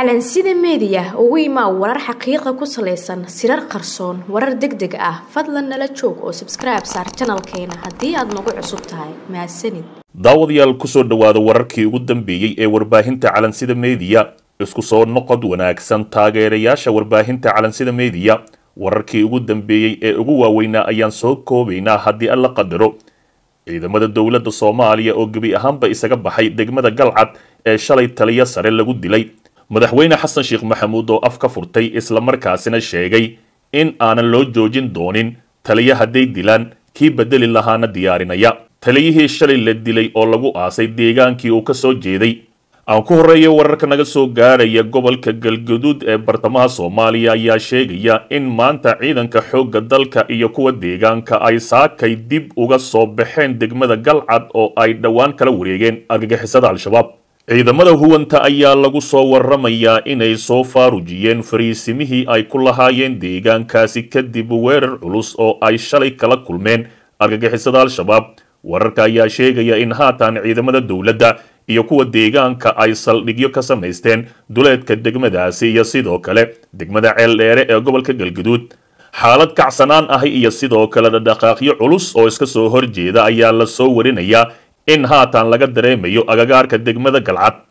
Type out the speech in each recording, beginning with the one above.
calansida media ugu imaa warar xaqiiqa ku salaysan sirar qarsoon warar deg deg ah fadlan nala joog oo sabskribe saar janalkeena haddii aad nagu cusub tahay mahadsanid daawadayaal kusoo dhowaada wararkii ugu dambeeyey ee warbaahinta calansida meediya isku soo noqod wanaagsan taageerayaasha warbaahinta calansida media wararkii ugu dambeeyey ee ugu waaweynaa ayaan soo koobaynaa haddii alla qadaro ciidamada dowladda soomaaliya oo gebi ahaanba isaga baxay degmada galcad ee shalay taliyo sare lagu dilay madaxweyne xasan sheekh maxamuud oo af ka furtay isla markaasina sheegay in aanan loo joojin doonin taliye hadday dilaan kii beddeli lahaana diyaarinaya taliyihii shalay la dilay oo lagu aasay deegaankii uu ka soo jeeday aan ku horreeya wararka naga soo gaaraya gobolka galguduud ee bartamaha soomaaliya ayaa sheegaya in maanta ciidanka xoogga dalka iyo kuwa deegaanka ay saakay dib uga soo baxeen degmada galcad oo ay dhowaan kala wareegeen argagixisada al-shabaab ciidamada huwanta ayaa lagu soo waramayaa inay soo faarujiyeen fariisimihii ay ku lahaayeen deegaankaasi kadib weerar culus oo ay shalay kala kulmeen argagixisada al-shabaab wararka ayaa sheegaya in haatan ciidamada dowladda iyo kuwa deegaanka ay saldhigyo ka samaysteen duleedka degmadaasi iyo sidoo kale degmada ceeldheere ee gobolka galguduud xaalad kacsanaan ahi iyo sidoo kale dhadhaqaaqyo culus oo iska soo horjeeda ayaa la soo warinayaa in haatan laga dareemayo agagaarka degmada galcad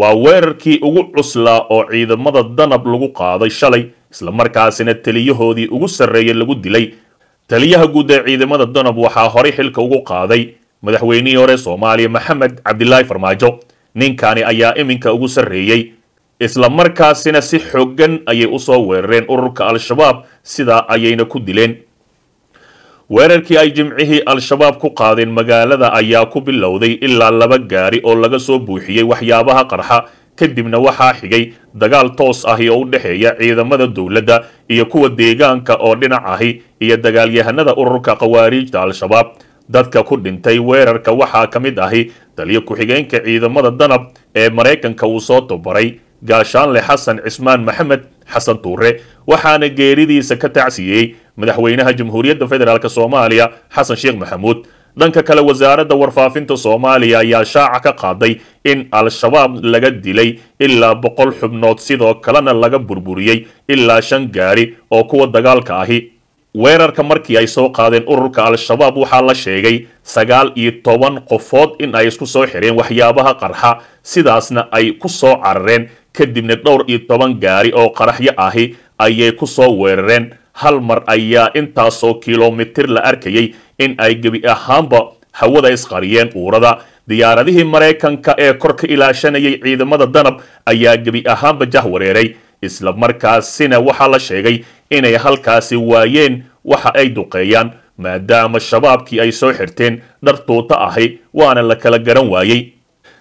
waa weerarkii ugu cuslaa oo ciidamada danab lagu qaaday shalay isla markaasina taliyahoodii ugu sarreeyey lagu dilay taliyaha guud ee ciidamada danab waxaa horay xilka ugu qaaday madaxweynihii hore soomaaliya maxamed cabdilaahi farmaajo ninkani ayaa iminka ugu sarreeyey isla markaasina si xooggan ayay usoo weerareen ururka al-shabaab sidaa ayayna ku dileen weerarkii ay jimcihii al-shabaab ku qaadeen magaalada ayaa ku bilowday ilaa laba gaari oo laga soo buuxiyey waxyaabaha qarxa kadibna waxaa xigay dagaal toos ahi oo u dhexeeya ciidamada dowladda iyo kuwa deegaanka oo dhinac ahi iyo dagaalyahanada ururka khawaariijta al-shabaab dadka ku dhintay weerarka waxaa ka mid ahi taliyo ku-xigeenka ciidamada danab ee maraykanka uu soo tabaray gaashaanle xasan cismaan maxamed xasan tuure waxaana geeridiisa ka tacsiiyey madaxweynaha jamhuuriyadda federaalk soomaaliya xasan sheekh maxamuud dhanka kale wasaaradda warfaafinta soomaaliya ayaa shaaca ka qaaday in al-shabaab laga dilay ilaa boqol xubnood sidoo kalena laga burburiyey ilaa shan gaari oo kuwa dagaalka ahi weerarka markii ay soo qaadeen ururka al-shabaab waxaa la sheegay sagaal iyo toban qofood in ay isku soo xireen waxyaabaha qarxa sidaasna ay ku soo carareen kadibna dhowr iyo toban gaari oo qaraxyo ahi ayay ku soo weerareen hal mar ayaa intaasoo kilomitir la arkayay in ay gebi ahaanba hawada isqariyeen uurada diyaaradihii maraykanka ee kor ka ilaashanayay ciidamada danab ayaa gebi ahaanba jah wareeray isla markaasina waxaa la sheegay inay halkaasi waayeen waxa ay duqeeyaan maadaama shabaabkii ay soo xirteen dhar tuuta ahi waana la kala garan waayey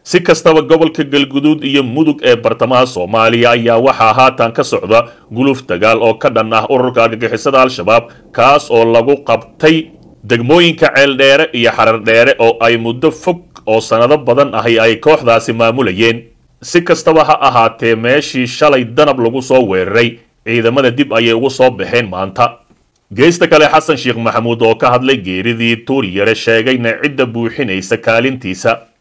si kastaba gobolka galguduud iyo mudug ee bartamaha soomaaliya ayaa waxaa haatan ka socda guluf dagaal oo ka dhan ah ururka argagixisada al-shabaab kaas oo lagu qabtay degmooyinka ceeldheere iyo xarardheere oo ay muddo fog oo sannado badan ahi ay kooxdaasi maamulayeen si kastaba ha ahaatee meeshii shalay danab lagu soo weeraray ciidamada dib ayay ugu soo baxeen maanta geesta kale xasan sheekh maxamuud oo ka hadlay geeridii tuur yare sheegayna cidda buuxinaysa kaalintiisa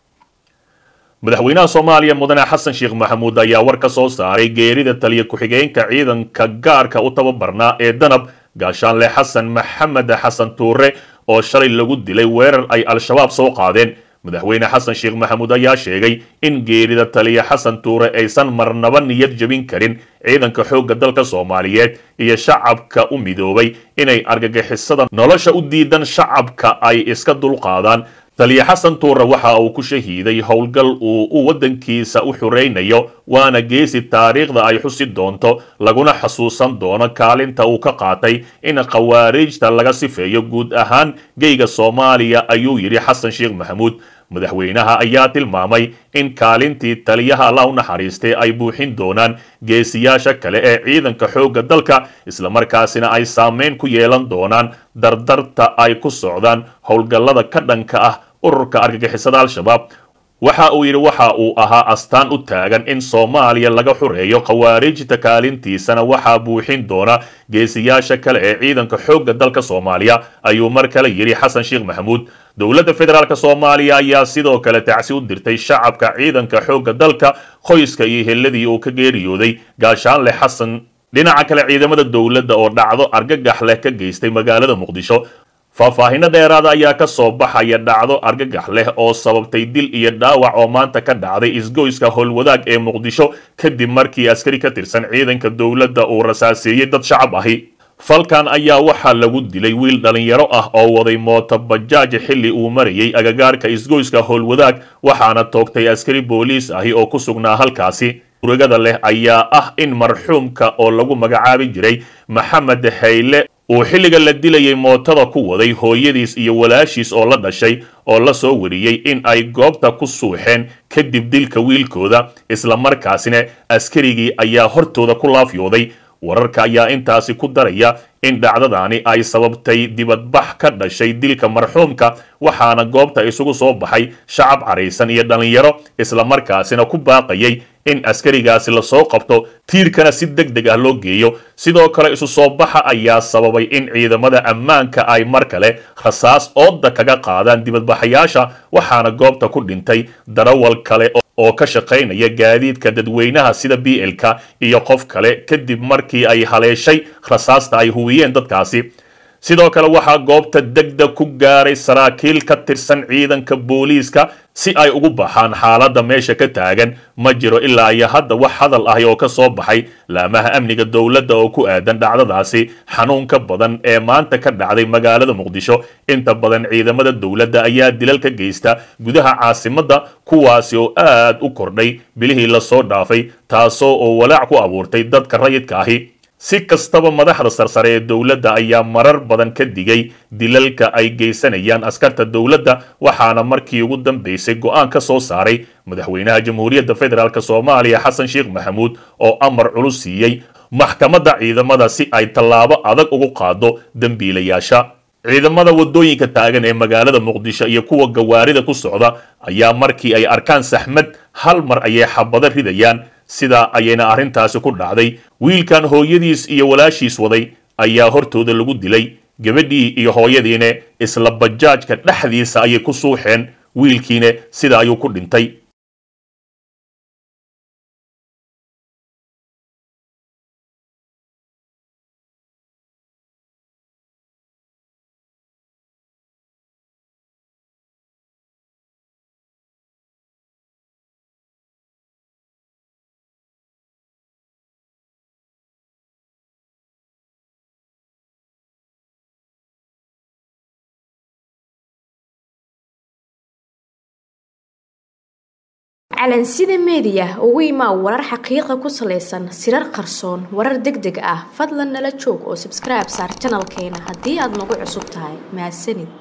madaxweynaha soomaaliya mudane xasan sheekh maxamuud ayaa war ka soo saaray geerida taliya ku-xigeenka ciidanka gaarka u tababarnaa ee danab gaashaanle xasan maxamed xasan tuure oo shalay lagu dilay weerar ay al-shabaab soo qaadeen madaxweyne xasan sheekh maxamuud ayaa sheegay in geerida taliya xasan tuure aysan marnaba niyad jebin karin ciidanka xoogga dalka soomaaliyeed iyo shacabka u midoobay inay argagixisada nolosha u diidan shacabka ay iska dulqaadaan taliye xasan tuure waxa uu ku shahiiday howlgal uu u waddankiisa u xuraynayo waana geesi taariikhda ay xusi doonto laguna xasuusan doono kaalinta uu ka qaatay in khawaarijta laga sifeeyo guud ahaan geyga soomaaliya ayuu yidhi xasan sheekh maxamuud madaxweynaha ayaa tilmaamay in kaalintii taliyaha la u naxariistay ay buuxin doonaan geesiyaasha kale ee ciidanka xoogga dalka islamarkaasina ay saameyn ku yeelan doonaan dardarta ay ku socdaan howlgallada ka dhanka ah ururka argagixisada al-shabaab waxa uu yidhi waxa uu ahaa astaan u taagan in soomaaliya laga xureeyo khawaarijta kaalintiisana waxaa buuxin doona geesiyaasha kale ee ciidanka xoogga dalka soomaaliya ayuu mar kale yidhi xasan sheekh maxamuud dowladda federaalka soomaaliya ayaa sidoo kale tacsi u dirtay shacabka ciidanka xoogga dalka qoyska iyo heladii uu ka geeriyooday gaashaanle xasan dhinaca kale ciidamada dowladda oo dhacdo argagax leh ka geystay magaalada muqdisho faahfaahinno dheeraada ayaa ka soo baxaya dhacdo argagax leh oo sababtay dil iyo dhaawac oo maanta ka dhacday isgoyska howlwadaag ee muqdisho kadib markii askari ka tirsan ciidanka dowladda uu rasaaseeyey dad shacab ahi falkan ayaa waxaa lagu dilay wiil dhallinyaro ah oo waday mooto bajaaj xilli uu marayey agagaarka isgoyska howlwadaag waxaana toogtay askari booliis ahi oo ku sugnaa halkaasi uragada leh ayaa ah in marxuumka oo lagu magacaabi jiray maxamed hayle uu xilliga la dilayay mootada ku waday hooyadiis iyo walaashiis oo la dhashay oo la soo wariyey in ay goobta ku suuxeen kadib dilka wiilkooda isla markaasina askarigii ayaa hortooda ku laafyooday wararka ayaa intaasi ku daraya in dhacdadani ay sababtay dibadbax ka dhashay dilka marxuumka waxaana goobta isugu soo baxay shacab caraysan iyo dhallinyaro markaasina ku baaqayay in askarigaasi lasoo qabto tiirkana si deg deg ah loo geeyo sidoo kale isu soo baxa ayaa sababay in ciidamada ammaanka ay mar kale rasaas oodda kaga qaadaan dibadbaxayaasha waxaana goobta ku dhintay darawal kale oo ka shaqaynaya gaadiidka dadweynaha sida b l-ka iyo qof kale kadib markii ay haleeshay rasaasta ay huwiyeen dadkaasi sidoo kale waxaa goobta deg deg ku gaaray saraakiil ka tirsan ciidanka booliiska si ay ugu baxaan xaaladda meesha ka taagan ma jiro ilaa iyo hadda wax hadal ahi oo ka soo baxay laamaha amniga dowladda oo ku aadan dhacdadaasi xanuunka badan ee maanta ka dhacday magaalada muqdisho inta badan ciidamada dowladda ayaa dilal ka geysta gudaha caasimadda kuwaasi oo aad u kordhay bilihii lasoo dhaafay taasoo oo walaac ku abuurtay dadka rayidka ahi si kastaba madaxda sarsare ee dowladda ayaa marar badan ka digay dilalka ay geysanayaan askarta dowladda waxaana markii ugu dambaysay go'aan ka soo saaray madaxweynaha jamhuuriyadda federaalk soomaaliya xasan sheekh maxamuud oo amar culus siiyey maxkamadda ciidamada si ay tallaabo adag ugu qaado dembiilayaasha ciidamada waddooyinka taagan ee magaalada muqdisho iyo kuwa gawaarida ku socda ayaa markii ay arkaan saxmad hal mar ayay xabado ridayaan sidaa ayayna arrintaasi ku dhacday wiilkan hooyadiis iyo walaashiis waday ayaa hortooda lagu dilay gabadhii iyo hooyadiine isla bajaajka dhexdiisa ayay ku suuxeen wiilkiine sida ayuu ku dhintay macalin sida meediya ugu imaa warar xaqiiqa ku salaysan sirar qarsoon warar deg deg ah fadlan nala joog oo sabskrib saar janalkeena haddii aad nagu cusub tahay mahadsanid